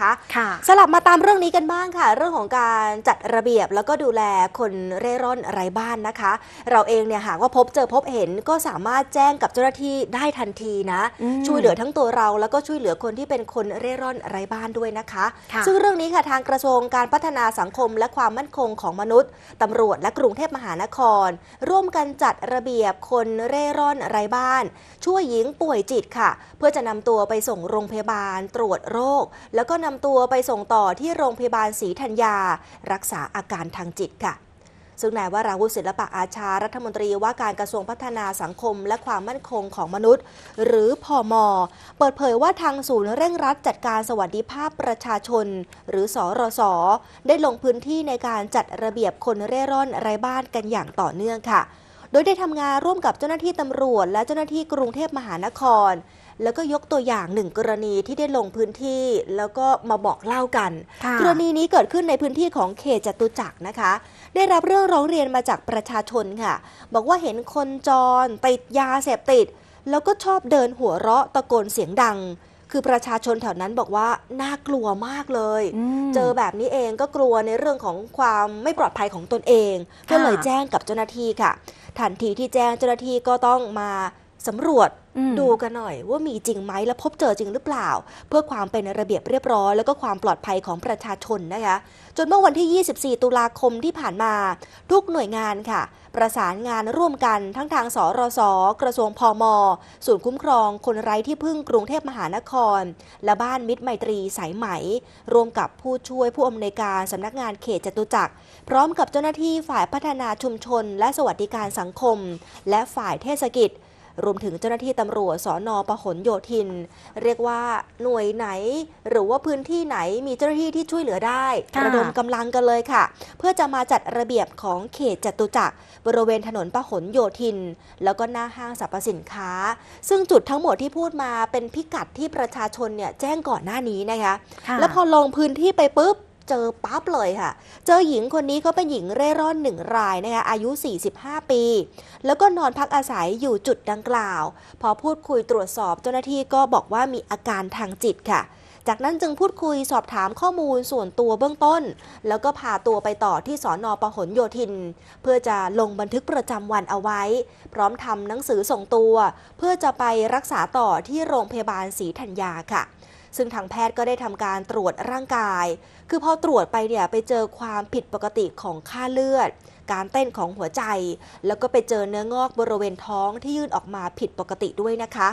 คะค่ะสลับมาตามเรื่องนี้กันบ้างค่ะ เรื่องของการจัดระเบียบแล้วก็ดูแลคนเร่ร่อนไร้บ้านนะคะ เราเองเนี่ยหากว่าพบเจอพบเห็นก็สามารถแจ้งกับเจ้าหน้าที่ได้ทันทีนะช่วยเหลือทั้งตัวเราแล้วก็ช่วยเหลือคนที่เป็นคนเร่ร่อนไร้บ้านด้วยนะคะซึ่งเรื่องนี้ค่ะทางกระทรวงการพัฒนาสังคมและความมั่นคงของมนุษย์ตำรวจและกรุงเทพมหานคร ร่วมกันจัดระเบียบคนเร่ร่อนไร้บ้าน ช่วยหญิงป่วยจิตค่ะ เพื่อจะนำตัวไปส่งโรงพยาบาล ตรวจโรค แล้วก็นำตัวไปส่งต่อที่โรงพยาบาลศรีธัญญารักษาอาการทางจิตค่ะ ซึ่งนายวราวุฒิศิลปะอาชารัฐมนตรีว่าการกระทรวงพัฒนาสังคมและความมั่นคงของมนุษย์ หรือพอมอเปิดเผยว่าทางศูนย์เร่งรัดจัดการสวัสดิภาพประชาชน หรือสอรส ได้ลงพื้นที่ในการจัดระเบียบคนเร่ร่อนไร้บ้านกันอย่างต่อเนื่องค่ะโดยได้ทำงานร่วมกับเจ้าหน้าที่ตำรวจ และเจ้าหน้าที่กรุงเทพมหานคร แล้วก็ยกตัวอย่างหนึ่งกรณีที่ได้ลงพื้นที่ แล้วก็มาบอกเล่ากัน กรณีนี้เกิดขึ้นในพื้นที่ของเขตจตุจักรนะคะ ได้รับเรื่องร้องเรียนมาจากประชาชนค่ะ บอกว่าเห็นคนจรติดยาเสพติด แล้วก็ชอบเดินหัวเราะตะโกนเสียงดังคือประชาชนแถวนั้นบอกว่าน่ากลัวมากเลย เจอแบบนี้เองก็กลัวในเรื่องของความไม่ปลอดภัยของตนเองก็เลยแจ้งกับเจ้าหน้าที่ค่ะทันทีที่แจ้งเจ้าหน้าที่ก็ต้องมาสำรวจดูกันหน่อยว่ามีจริงไหมและพบเจอจริงหรือเปล่า เพื่อความเป็นระเบียบเรียบร้อยแล้วก็ความปลอดภัยของประชาชนนะคะจนเมื่อวันที่ 24 ตุลาคมที่ผ่านมา ทุกหน่วยงานค่ะ ประสานงานร่วมกันทั้งทางสรสกระทรวงพอมศูนย์คุ้มครอง คนไร้ที่พึ่งกรุงเทพมหานคร และบ้านมิตรไมตรีสายไหม รวมกับผู้ช่วยผู้อำนวยการสำนักงานเขตจตุจักรพร้อมกับเจ้าหน้าที่ฝ่ายพัฒนาชุมชน และสวัสดิการสังคม และฝ่ายเทศกิจรวมถึงเจ้าหน้าที่ตำรวจสอนอปหนโยธิน เรียกว่าหน่วยไหน หรือว่าพื้นที่ไหนมีเจ้าหน้าที่ที่ช่วยเหลือได้ระดมกำลังกันเลยค่ะ เพื่อจะมาจัดระเบียบของเขตจตุจักรบริเวณถนนประหนโยธิน แล้วก็หน้าห้างสรรพสินค้า ซึ่งจุดทั้งหมดที่พูดมาเป็นพิกัดที่ประชาชนเนี่ยแจ้งก่อนหน้านี้นะคะแล้วพอลงพื้นที่ไปปุ๊บเจอปั๊บเลยค่ะ เจอหญิงคนนี้เขาเป็นหญิงเร่ร่อนหนึ่งรายนะคะอายุ 45 ปี แล้วก็นอนพักอาศัยอยู่จุดดังกล่าว พอพูดคุยตรวจสอบเจ้าหน้าที่ก็บอกว่ามีอาการทางจิตค่ะ จากนั้นจึงพูดคุยสอบถามข้อมูลส่วนตัวเบื้องต้น แล้วก็พาตัวไปต่อที่สอนอปหลโยธิน เพื่อจะลงบันทึกประจำวันเอาไว้ พร้อมทำหนังสือส่งตัว เพื่อจะไปรักษาต่อที่โรงพยาบาลศรีธัญญาค่ะซึ่งทางแพทย์ก็ได้ทำการตรวจร่างกาย คือพอตรวจไปเนี่ยไปเจอความผิดปกติของค่าเลือด การเต้นของหัวใจ แล้วก็ไปเจอเนื้องอกบริเวณท้องที่ยื่นออกมาผิดปกติด้วยนะคะ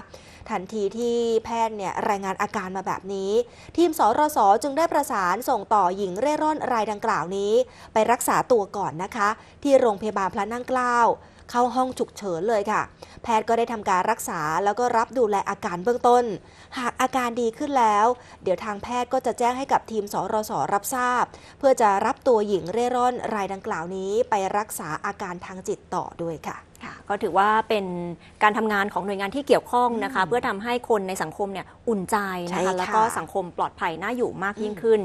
ทันทีที่แพทย์เนี่ยรายงานอาการมาแบบนี้ ทีมสรสจึงได้ประสานส่งต่อหญิงเร่ร่อนรายดังกล่าวนี้ ไปรักษาตัวก่อนนะคะ ที่โรงพยาบาลพระนั่งเกล้าเข้าห้องฉุกเฉินเลยค่ะ แพทย์ก็ได้ทำการรักษาแล้วก็รับดูแลอาการเบื้องต้น หากอาการดีขึ้นแล้ว เดี๋ยวทางแพทย์ก็จะแจ้งให้กับทีมสรสรับทราบ เพื่อจะรับตัวหญิงเร่ร่อนรายดังกล่าวนี้ไปรักษาอาการทางจิตต่อด้วยค่ะก็ถือว่าเป็นการทำงานของหน่วยงานที่เกี่ยวข้องนะคะเพื่อทำให้คนในสังคมเนี่ยอุ่นใจนะคะแล้วก็สังคมปลอดภัยน่าอยู่มากยิ่งขึ้น